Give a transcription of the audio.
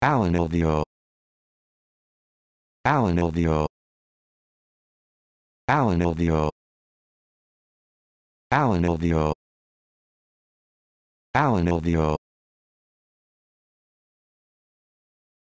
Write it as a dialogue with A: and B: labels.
A: Alan Ilvio. Alan Ilvio. Alan Ilvio. Alan Ilvio. Alan Ilvio.